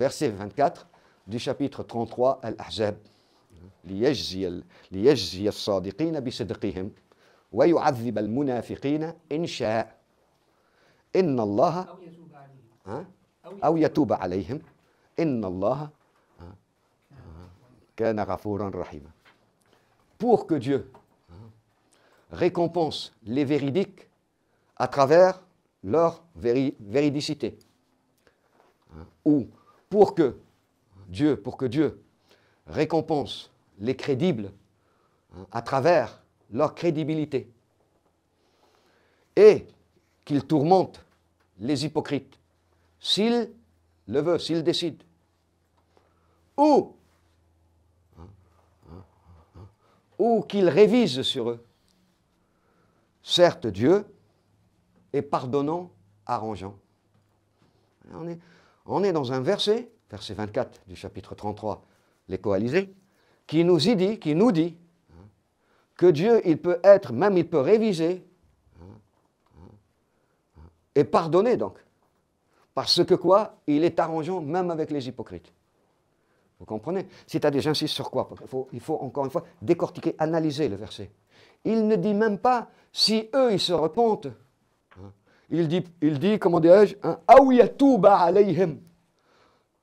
verset 24 du chapitre 33 Al-Ahzab. ليجزي ليجزي الصادقين بصدقهم ويعذب المنافقين إن شاء إن الله أو يتوب عليهم, أو يتوب عليهم إن الله كان غفورا رحيما pour que Dieu récompense les véridiques à travers leur véridicité ou pour que Dieu, pour que Dieu récompense les crédibles hein, à travers leur crédibilité et qu'il tourmente les hypocrites s'il le veut, s'il décide. Ou, hein, hein, ou qu'il révise sur eux. Certes, Dieu est pardonnant, arrangeant. On est, on est dans un verset, verset 24 du chapitre 33, les coalisés, qui nous y dit, qui nous dit, hein, que Dieu, il peut être, même il peut réviser, hein, hein, et pardonner donc. Parce que quoi Il est arrangeant même avec les hypocrites. Vous comprenez C'est-à-dire, j'insiste sur quoi il faut, il faut encore une fois décortiquer, analyser le verset. Il ne dit même pas si eux, ils se repentent, il dit, il dit comment dirais-je, Ce hein,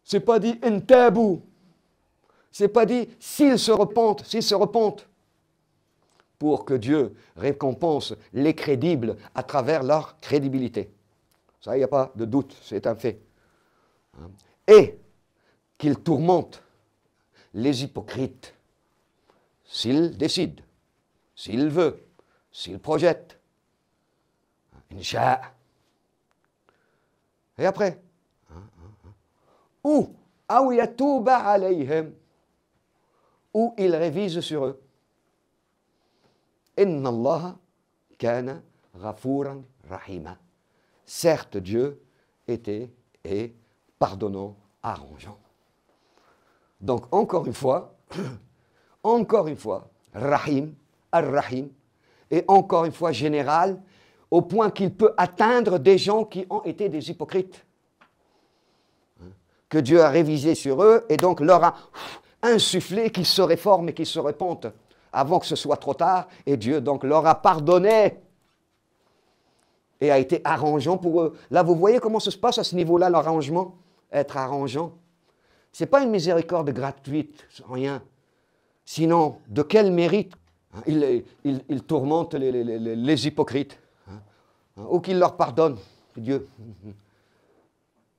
C'est pas dit Ce C'est pas dit s'ils se repentent, s'ils se repentent. Pour que Dieu récompense les crédibles à travers leur crédibilité. Ça, il n'y a pas de doute, c'est un fait. Hein. Et qu'il tourmente les hypocrites s'il décide, s'il veut, s'il projette. Et après Ou Ou il révise sur eux. kana rahima. Certes, Dieu était et pardonnant, arrangeant. Donc, encore une fois, encore une fois, Rahim, Ar-Rahim, et encore une fois, général, au point qu'il peut atteindre des gens qui ont été des hypocrites. Hein? Que Dieu a révisé sur eux et donc leur a insufflé qu'ils se réforment et qu'ils se repentent avant que ce soit trop tard. Et Dieu donc leur a pardonné et a été arrangeant pour eux. Là, vous voyez comment ça se passe à ce niveau-là, l'arrangement Être arrangeant. Ce n'est pas une miséricorde gratuite, rien. Sinon, de quel mérite hein? il, tourmente les hypocrites Hein, ou qu'il leur pardonne, Dieu.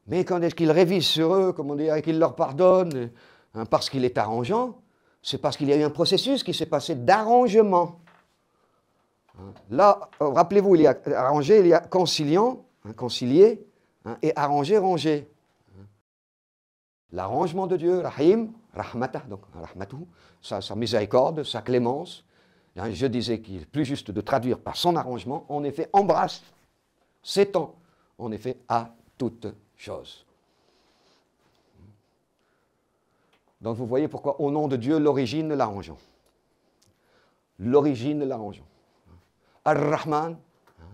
Mais quand est-ce qu'il révise sur eux, comment dire, hein, et qu'il leur pardonne hein, Parce qu'il est arrangeant, c'est parce qu'il y a eu un processus qui s'est passé d'arrangement. Là, euh, rappelez-vous, il y a arrangé, il y a conciliant, concilié, et arrangé, rangé. L'arrangement de Dieu, Rahim, rahmata, donc Rahmatou, sa miséricorde, sa clémence, Hein, je disais qu'il est plus juste de traduire par son arrangement, en effet, embrasse, s'étend, en effet, à toute chose. Donc vous voyez pourquoi, au nom de Dieu, l'origine l'arrangeant. L'origine l'arrangeant. Ar-Rahman, hein,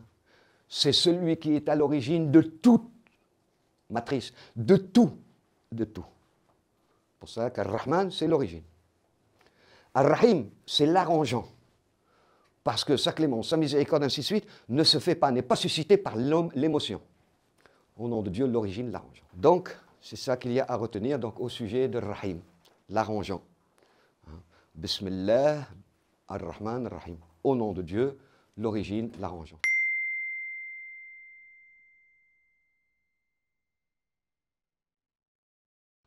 c'est celui qui est à l'origine de toute matrice, de tout, de tout. Pour ça qu'Ar-Rahman, c'est l'origine. Ar-Rahim, c'est l'arrangeant parce que sa clémence, sa miséricorde, ainsi de suite, ne se fait pas, n'est pas suscitée par l'homme, l'émotion. Au nom de Dieu, l'origine l'arrangeant. Donc, c'est ça qu'il y a à retenir donc, au sujet de Rahim, l'arrangeant. Hein? Bismillah, Ar-Rahman, Ar-Rahim. Au nom de Dieu, l'origine l'arrangeant.